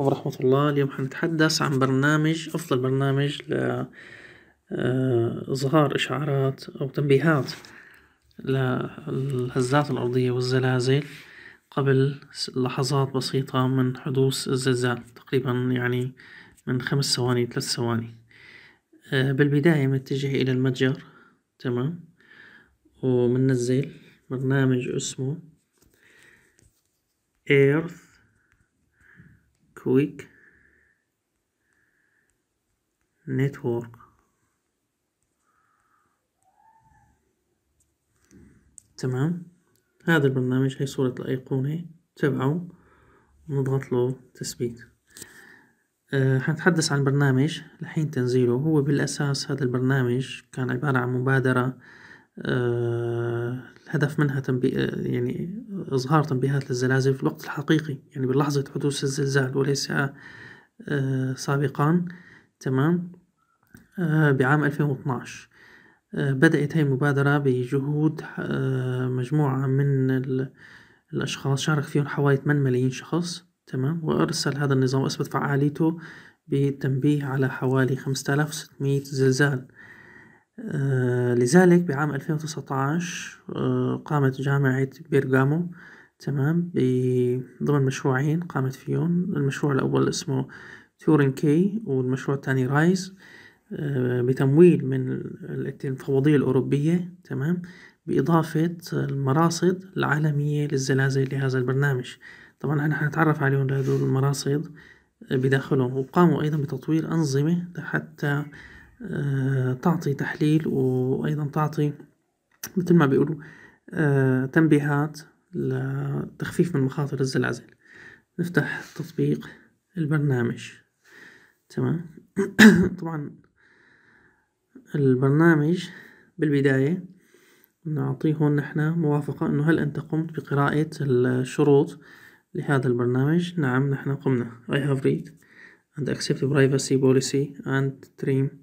ورحمة الله اليوم حنتحدث عن برنامج أفضل برنامج لإظهار آه، إشعارات أو تنبيهات للهزات الأرضية والزلازل قبل لحظات بسيطة من حدوث الزلزال تقريبا يعني من خمس ثواني ثلاث ثواني آه، بالبداية بنتجه إلى المتجر تمام ومنزل برنامج اسمه Earth كويك نتورك تمام هذا البرنامج هي صورة الأيقونة تبعه نضغط له تثبيت أه حنتحدث عن برنامج لحين تنزيله هو بالأساس هذا البرنامج كان عبارة عن مبادرة آه، الهدف منها تنبيه آه، يعني إظهار تنبيهات للزلازل في الوقت الحقيقي يعني بلحظة حدوث الزلزال وليس آه، سابقا تمام بعام 2012 بدأت هاي المبادرة بجهود مجموعة من الأشخاص شارك فيهم حوالي 8 ملايين شخص تمام وأرسل هذا النظام وأثبت فعاليته بالتنبيه على حوالي 5600 زلزال آه، لذلك بعام 2019 آه، قامت جامعة بيرغامو تمام ضمن مشروعين قامت فيهم المشروع الأول اسمه تورين كي والمشروع الثاني رايز آه، بتمويل من المفوضية الأوروبية تمام بإضافة المراصد العالمية للزلازل لهذا البرنامج طبعا احنا حنتعرف عليهم لهذول المراصد بداخلهم وقاموا أيضا بتطوير أنظمة حتى آه، تعطي تحليل وأيضا تعطي مثل ما بيقولوا آه، تنبيهات لتخفيف من مخاطر الزلازل نفتح تطبيق البرنامج تمام طبعا البرنامج بالبداية نعطيه هون نحن موافقة انه هل انت قمت بقراءة الشروط لهذا البرنامج نعم نحن قمنا I have read and accept privacy policy and trim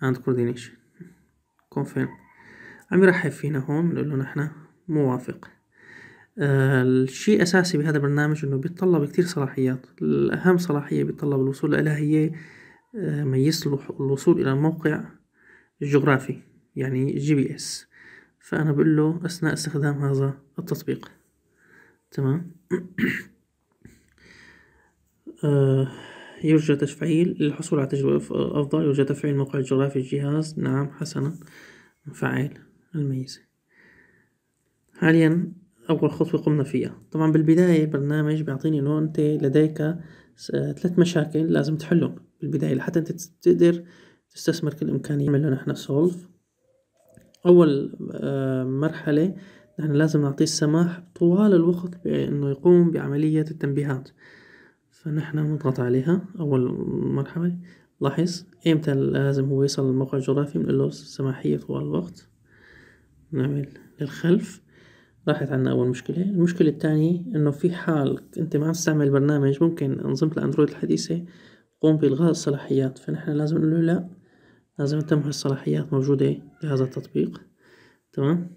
and coordination confirm عم يرحب فينا هون بنقول له نحن موافق آه الشيء أساسي بهذا البرنامج إنه بيتطلب كثير صلاحيات الأهم صلاحية بيتطلب الوصول لها هي آه، ما يصلح الوصول إلى الموقع الجغرافي يعني جي بي إس فأنا بقول له أثناء استخدام هذا التطبيق تمام آه يرجى تفعيل للحصول على تجربة أفضل يرجى تفعيل موقع الجغرافي الجهاز نعم حسنا نفعل الميزة حاليا أول خطوة قمنا فيها طبعا بالبداية البرنامج بيعطيني إنه أنت لديك ثلاث مشاكل لازم تحلهم بالبداية لحتى أنت تقدر تستثمر كل إمكانية نعمل نحن سولف أول آه، مرحلة نحن لازم نعطيه السماح طوال الوقت بأنه يقوم بعملية التنبيهات فنحن نضغط عليها أول مرحلة لاحظ إمتى لازم هو يصل للموقع الجغرافي بنقول له سماحية طوال الوقت نعمل للخلف راحت عنا أول مشكلة المشكلة الثانية إنه في حال أنت ما عم تستعمل برنامج ممكن أنظمة الأندرويد الحديثة تقوم بإلغاء الصلاحيات فنحن لازم نقول له لا لازم تم الصلاحيات موجودة لهذا التطبيق تمام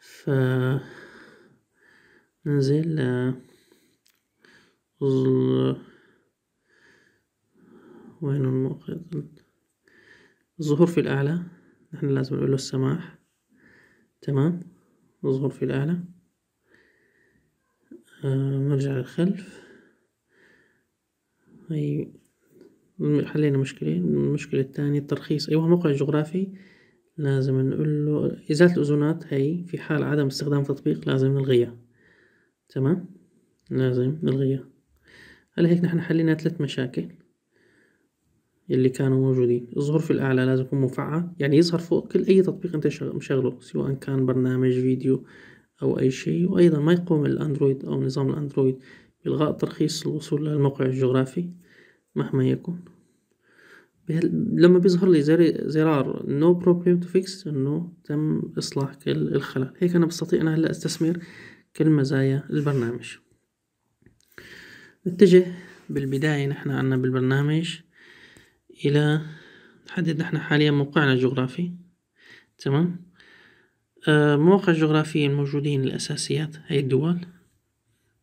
ف ننزل آه، وين الموقع الظهور في الأعلى نحن لازم نقول له السماح تمام الظهور في الأعلى نرجع آه للخلف هي حلينا مشكلة المشكلة الثانية الترخيص أيوة الموقع الجغرافي لازم نقول له إزالة الأذونات هي في حال عدم استخدام تطبيق لازم نلغيها تمام لازم نلغيها هلا هيك نحن حلينا ثلاث مشاكل اللي كانوا موجودين الظهور في الأعلى لازم يكون مفعل يعني يظهر فوق كل أي تطبيق أنت مشغله سواء كان برنامج فيديو أو أي شيء وأيضا ما يقوم الأندرويد أو نظام الأندرويد بإلغاء ترخيص الوصول للموقع الجغرافي مهما يكون لما بيظهر لي زرار نو بروبلم تو فيكس انه تم اصلاح الخلل هيك انا بستطيع انا هلا استثمر كل مزايا البرنامج نتجه بالبداية نحن عنا بالبرنامج إلى نحدد نحن حاليا موقعنا الجغرافي تمام آه، مواقع الجغرافية الموجودين الأساسيات هي الدول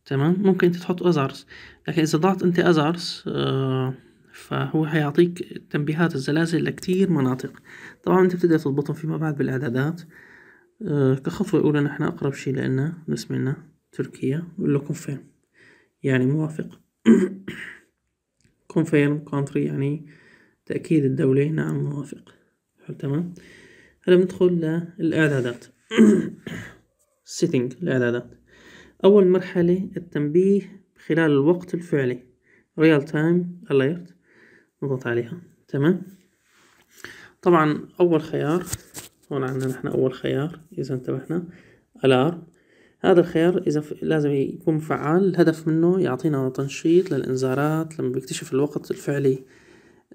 تمام ممكن أنت تحط أزارس لكن إذا ضعت أنت أزارس آه، فهو حيعطيك تنبيهات الزلازل لكتير مناطق طبعا أنت بتقدر تضبطهم فيما بعد بالإعدادات آه، كخطوة أولى نحن أقرب شيء لنا بالنسبة لنا تركيا بقول لكم فين يعني موافق confirm country يعني تأكيد الدولة نعم موافق حلو تمام هلا بندخل للإعدادات setting الإعدادات أول مرحلة التنبيه خلال الوقت الفعلي real time alert نضغط عليها تمام طبعا أول خيار هون عندنا نحن أول خيار إذا انتبهنا alarm هذا الخيار إذا ف... لازم يكون فعال الهدف منه يعطينا تنشيط للإنذارات لما بيكتشف الوقت الفعلي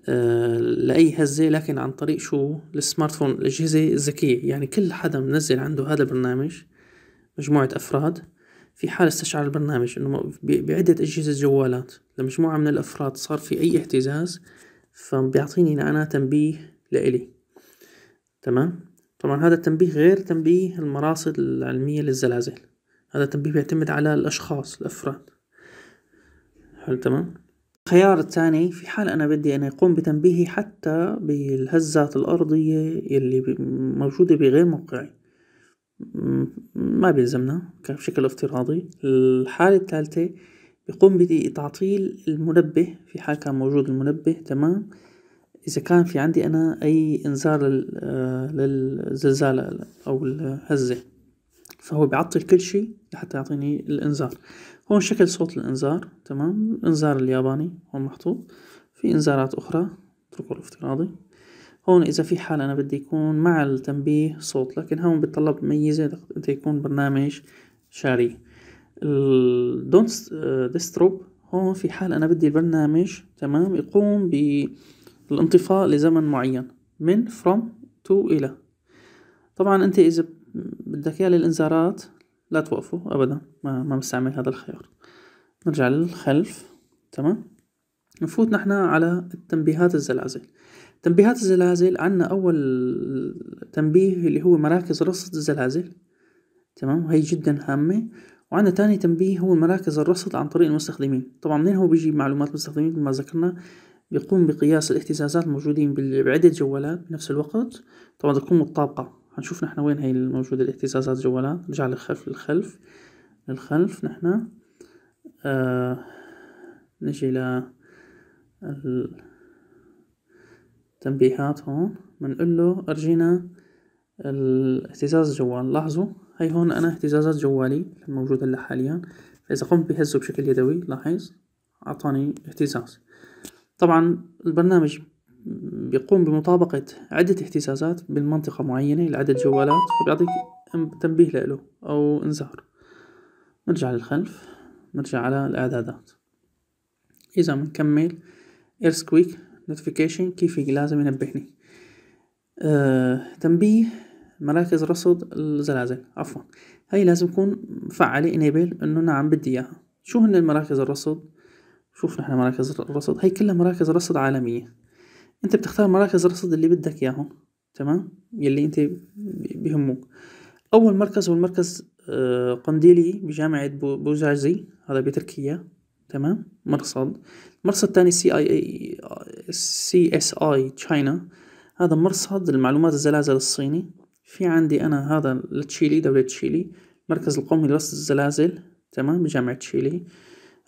آه لأي هزة لكن عن طريق شو السمارت فون الأجهزة الذكية يعني كل حدا منزل عنده هذا البرنامج مجموعة أفراد في حال استشعر البرنامج انه بعدة اجهزة جوالات لمجموعة من الافراد صار في اي اهتزاز فبيعطيني انا تنبيه لإلي تمام طبعا هذا التنبيه غير تنبيه المراصد العلمية للزلازل هذا التنبيه بيعتمد على الأشخاص الأفراد حلو تمام الخيار الثاني في حال أنا بدي أن يقوم بتنبيهي حتى بالهزات الأرضية اللي موجودة بغير موقعي ما بيلزمنا بشكل افتراضي الحالة الثالثة يقوم بتعطيل المنبه في حال كان موجود المنبه تمام إذا كان في عندي أنا أي إنذار آه، للزلزال أو الهزة فهو بيعطل كل شيء لحتى يعطيني الانذار هون شكل صوت الانذار تمام الانذار الياباني هون محطوط في انذارات اخرى اتركوا الافتراضي هون اذا في حال انا بدي يكون مع التنبيه صوت لكن هون بتطلب ميزة انت يكون برنامج شاري الدونت ديستروب uh, هون في حال انا بدي البرنامج تمام يقوم بالانطفاء لزمن معين من from to الى طبعا انت اذا بدك إياه للإنذارات لا توقفه أبدا ما ما بستعمل هذا الخيار نرجع للخلف تمام نفوت نحن على التنبيهات الزلازل تنبيهات الزلازل عنا أول تنبيه اللي هو مراكز رصد الزلازل تمام وهي جدا هامة وعندنا تاني تنبيه هو مراكز الرصد عن طريق المستخدمين طبعا منين هو بيجيب معلومات المستخدمين ما ذكرنا بيقوم بقياس الاهتزازات الموجودين بعدة جوالات بنفس الوقت طبعا تكون متطابقة هنشوف نحن وين هي الموجودة الاهتزازات جوالا نرجع للخلف للخلف للخلف نحن آه نجي ل التنبيهات هون بنقول له ارجينا الاهتزاز الجوال لاحظوا هي هون انا اهتزازات جوالي الموجودة هلا حاليا فاذا قمت بهزه بشكل يدوي لاحظ اعطاني اهتزاز طبعا البرنامج بيقوم بمطابقة عدة اهتزازات بالمنطقة معينة لعدد جوالات فبيعطيك تنبيه له أو إنذار نرجع للخلف نرجع على الإعدادات إذا بنكمل إيرسكويك نوتيفيكيشن كيف لازم ينبهني آه، تنبيه مراكز رصد الزلازل عفوا هاي لازم تكون مفعلة انيبل انه نعم بدي اياها شو هن المراكز الرصد شوف نحن مراكز الرصد هي كلها مراكز رصد عالمية انت بتختار مراكز الرصد اللي بدك اياهم تمام يلي انت بهموك اول مركز هو المركز آه، قنديلي بجامعة بوزعزي هذا بتركيا تمام مرصد المرصد الثاني سي اي اي سي اس اي تشاينا هذا مرصد المعلومات الزلازل الصيني في عندي انا هذا لتشيلي دولة تشيلي مركز القومي لرصد الزلازل تمام بجامعة تشيلي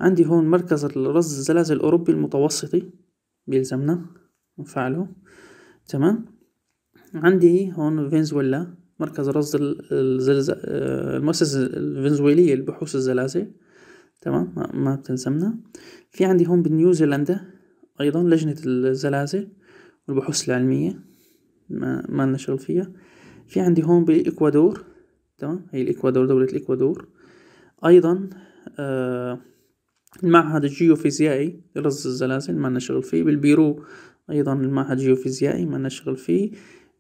عندي هون مركز رصد الزلازل الاوروبي المتوسطي بيلزمنا وفعله تمام عندي هون فنزويلا مركز رصد الزلزال آه، المؤسسة الفنزويلية لبحوث الزلازل تمام ما بتلزمنا في عندي هون بنيوزيلندا أيضا لجنة الزلازل والبحوث العلمية ما, ما لنا شغل فيها في عندي هون بالإكوادور تمام هي الإكوادور دولة الإكوادور أيضا آه المعهد الجيوفيزيائي لرصد الزلازل ما لنا شغل فيه بالبيرو أيضا المعهد الجيوفيزيائي ما نشغل فيه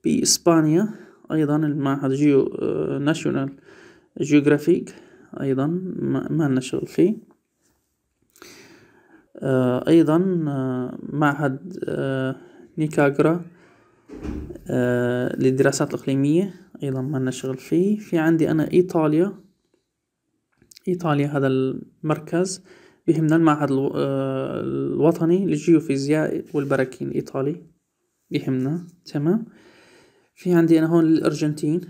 بإسبانيا أيضا المعهد جيو ناشونال جيوغرافيك أيضا ما نشغل فيه آه، أيضا آه، معهد آه، نيكاغرا للدراسات الإقليمية أيضا ما نشغل فيه في عندي أنا إيطاليا إيطاليا هذا المركز به من المعهد آه، الوطني للجيوفيزياء والبراكين الإيطالي بهمنا تمام في عندي أنا هون الأرجنتين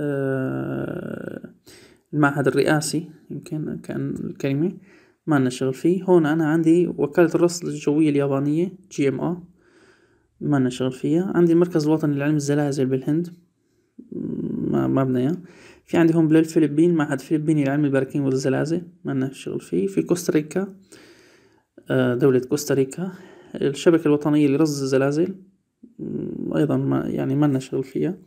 آه، المعهد الرئاسي يمكن كان الكلمة ما نشغل شغل فيه هون أنا عندي وكالة الرصد الجوية اليابانية جي ام او ما نشغل شغل فيها عندي المركز الوطني لعلم الزلازل بالهند ما ما بنيا في عندهم بالفلبين معهد فلبيني لعلم البراكين والزلازل ما شغل فيه في كوستاريكا آه، دولة كوستاريكا الشبكة الوطنية لرصد الزلازل أيضا ما يعني ما شغل فيها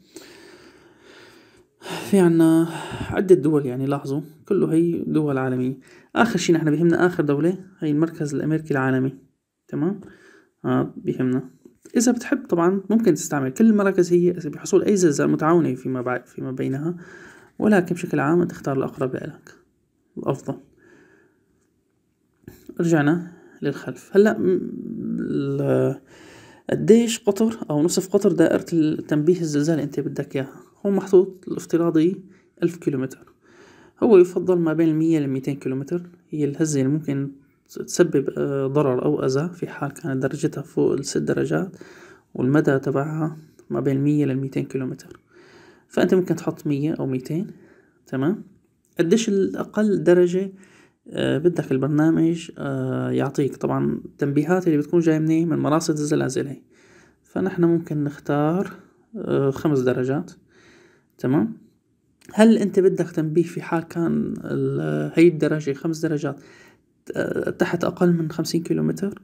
في عنا عدة دول يعني لاحظوا كله هي دول عالمية آخر شي نحن بهمنا آخر دولة هي المركز الأمريكي العالمي تمام آه بهمنا إذا بتحب طبعا ممكن تستعمل كل المراكز هي بحصول أي زلزال متعاونة فيما بعد فيما بينها ولكن بشكل عام تختار الأقرب لك الأفضل رجعنا للخلف هلا قديش قطر أو نصف قطر دائرة التنبيه الزلزال أنت بدك إياها هو محطوط الافتراضي ألف كيلومتر هو يفضل ما بين المية لميتين كيلومتر هي الهزة اللي ممكن تسبب آه، ضرر أو أذى في حال كانت درجتها فوق الست درجات والمدى تبعها ما بين المية للميتين كيلومتر فأنت ممكن تحط مية أو ميتين تمام قديش الأقل درجة آه، بدك البرنامج آه، يعطيك طبعا التنبيهات اللي بتكون جاية منين من مراصد الزلازل هي فنحن ممكن نختار آه، خمس درجات تمام هل انت بدك تنبيه في حال كان هي الدرجة خمس درجات تحت اقل من خمسين كيلومتر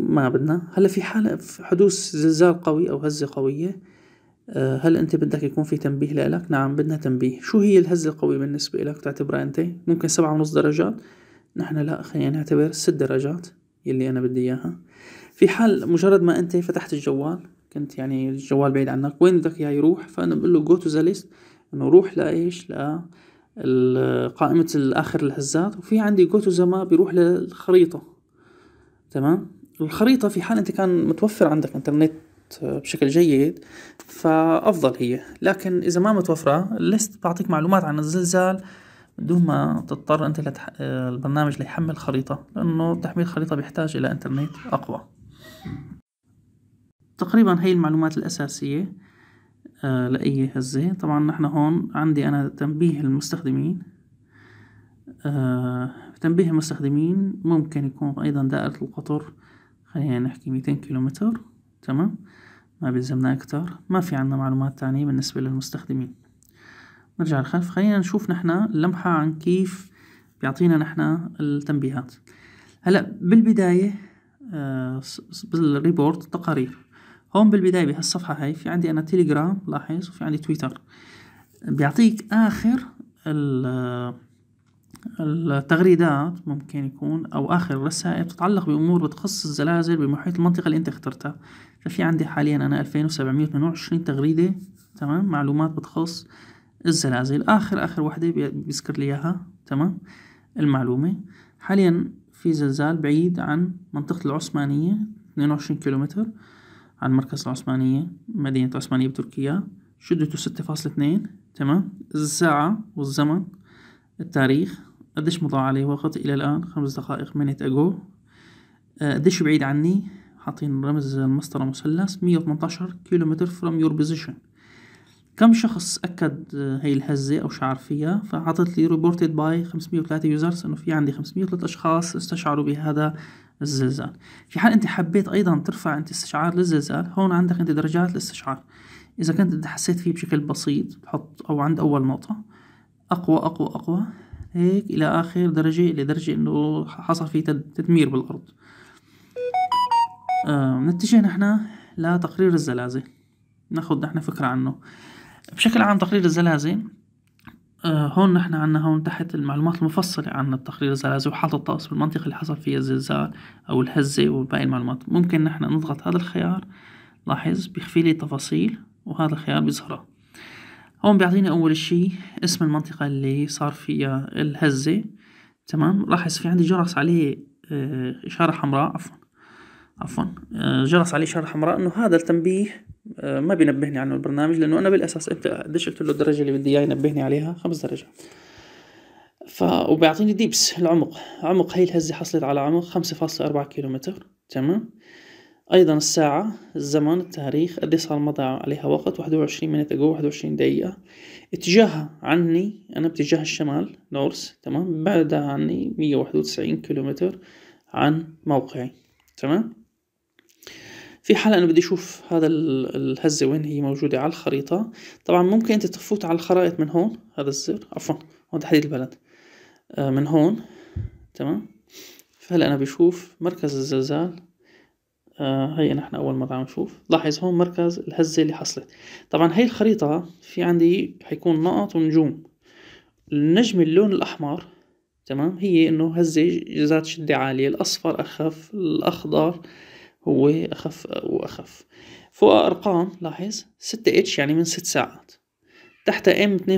ما بدنا هلا في حال حدوث زلزال قوي او هزة قوية آه، هل انت بدك يكون في تنبيه لإلك؟ نعم بدنا تنبيه شو هي الهزة القوية بالنسبة لك تعتبرها انت؟ ممكن سبعة ونص درجات نحن لا خلينا نعتبر ست درجات يلي أنا بدي إياها في حال مجرد ما انت فتحت الجوال كنت يعني الجوال بعيد عنك وين بدك اياه يروح فانا بقول له جو تو ذا ليست انه روح لايش لا قائمة الاخر الهزات وفي عندي جو تو ذا ما بيروح للخريطة تمام الخريطة في حال انت كان متوفر عندك انترنت بشكل جيد فأفضل هي لكن إذا ما متوفرة لست بعطيك معلومات عن الزلزال بدون ما تضطر أنت لتح... البرنامج ليحمل خريطة لأنه تحميل خريطة بيحتاج إلى إنترنت أقوى تقريبا هي المعلومات الأساسية آه، لأي هزة طبعا نحن هون عندي أنا تنبيه المستخدمين آه، تنبيه المستخدمين ممكن يكون أيضا دائرة القطر خلينا نحكي ميتين كيلومتر تمام ما بيلزمنا أكتر ما في عنا معلومات تانية بالنسبة للمستخدمين نرجع الخلف خلينا نشوف نحنا لمحة عن كيف بيعطينا نحنا التنبيهات هلا بالبداية آه، بالريبورت تقارير هون بالبداية بهالصفحة هاي في عندي أنا تيليجرام لاحظ وفي عندي تويتر بيعطيك آخر التغريدات ممكن يكون أو آخر رسائل بتتعلق بأمور بتخص الزلازل بمحيط المنطقة اللي أنت اخترتها ففي عندي حاليا أنا 2728 تغريدة تمام معلومات بتخص الزلازل آخر آخر وحده بيذكر لي إياها تمام المعلومة حاليا في زلزال بعيد عن منطقة العثمانية 22 كيلومتر عن مركز العثمانية مدينة العثمانية بتركيا شدته ستة فاصلة اثنين تمام الساعة والزمن التاريخ قديش مضى عليه وقت إلى الآن خمس دقائق من أجو آه، قديش بعيد عني حاطين رمز المسطرة مثلث مية وتمنتاشر كيلو متر فروم يور بوزيشن كم شخص أكد هاي الهزة أو شعر فيها فعطت لي reported باي 503 يوزرز إنه في عندي 503 أشخاص استشعروا بهذا الزلزال في حال أنت حبيت أيضا ترفع أنت استشعار للزلزال هون عندك أنت درجات الاستشعار إذا كنت أنت حسيت فيه بشكل بسيط بحط أو عند أول نقطة أقوى أقوى أقوى هيك إلى آخر درجة لدرجة إنه حصل فيه تدمير بالأرض آه، نتجه نحن لتقرير الزلازل ناخد نحن فكرة عنه بشكل عام تقرير الزلازل آه، هون نحن عنا هون تحت المعلومات المفصلة عن التقرير الزلازل وحالة الطقس بالمنطقة اللي حصل فيها الزلزال أو الهزة وباقي المعلومات ممكن نحن نضغط هذا الخيار لاحظ بيخفي لي تفاصيل وهذا الخيار بيظهره هون بيعطيني أول شي اسم المنطقة اللي صار فيها الهزة تمام لاحظ في عندي جرس عليه آه، إشارة حمراء عفوا عفوا آه، جرس عليه شارة حمراء انه هذا التنبيه آه، ما بينبهني عنه البرنامج لانه انا بالاساس انت قديش قلت له الدرجه اللي بدي اياها ينبهني عليها خمس درجات ف وبيعطيني ديبس العمق عمق هي الهزه حصلت على عمق 5.4 كيلومتر تمام ايضا الساعه الزمن التاريخ قد صار مضى عليها وقت 21 من واحد 21 دقيقه اتجاهها عني انا باتجاه الشمال نورس تمام بعدها عني 191 كيلومتر عن موقعي تمام في حال انا بدي اشوف هذا الهزة وين هي موجودة على الخريطة طبعا ممكن انت تفوت على الخرائط من هون هذا الزر عفوا هون تحديد البلد آه، من هون تمام فهلا انا بشوف مركز الزلزال آه، هي نحن اول مره عم نشوف لاحظ هون مركز الهزه اللي حصلت طبعا هي الخريطه في عندي حيكون نقط ونجوم النجم اللون الاحمر تمام هي انه هزه ذات شده عاليه الاصفر اخف الاخضر هو أخف وأخف فوق أرقام لاحظ ستة اتش يعني من ست ساعات تحت ام 2.3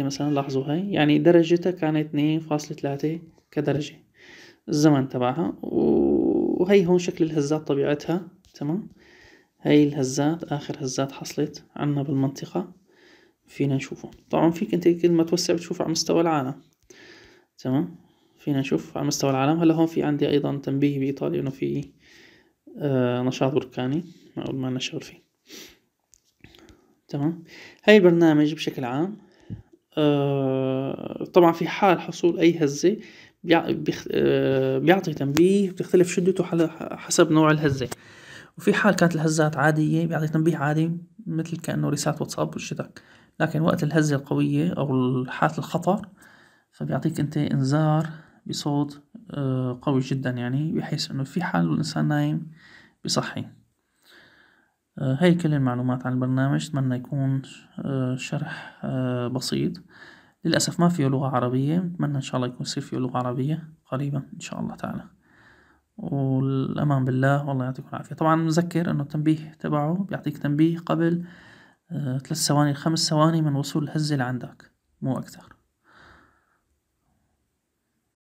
مثلا لاحظوا هاي يعني درجتها كانت 2.3 كدرجة الزمن تبعها وهي هون شكل الهزات طبيعتها تمام هاي الهزات آخر هزات حصلت عنا بالمنطقة فينا نشوفه طبعا فيك انت كل ما توسع بتشوف على مستوى العالم تمام فينا نشوف على مستوى العالم هلا هون في عندي ايضا تنبيه بايطاليا انه في آه، نشاط بركاني معقول ما نشعر فيه تمام هاي البرنامج بشكل عام آه، طبعا في حال حصول اي هزة آه، بيعطي تنبيه بتختلف شدته حسب نوع الهزة وفي حال كانت الهزات عادية بيعطي تنبيه عادي مثل كأنه رسالة واتساب وشتك لكن وقت الهزة القوية أو حالة الخطر فبيعطيك أنت إنذار بصوت آه، قوي جدا يعني بحيث انه في حال الانسان نايم بصحي آه، هاي كل المعلومات عن البرنامج اتمنى يكون آه، شرح بسيط للأسف ما فيه لغة عربية أتمنى إن شاء الله يكون يصير فيه لغة عربية قريبا إن شاء الله تعالى والأمان بالله والله يعطيكم العافية طبعا مذكر أنه التنبيه تبعه بيعطيك تنبيه قبل ثلاث ثواني خمس ثواني من وصول الهزة لعندك مو أكثر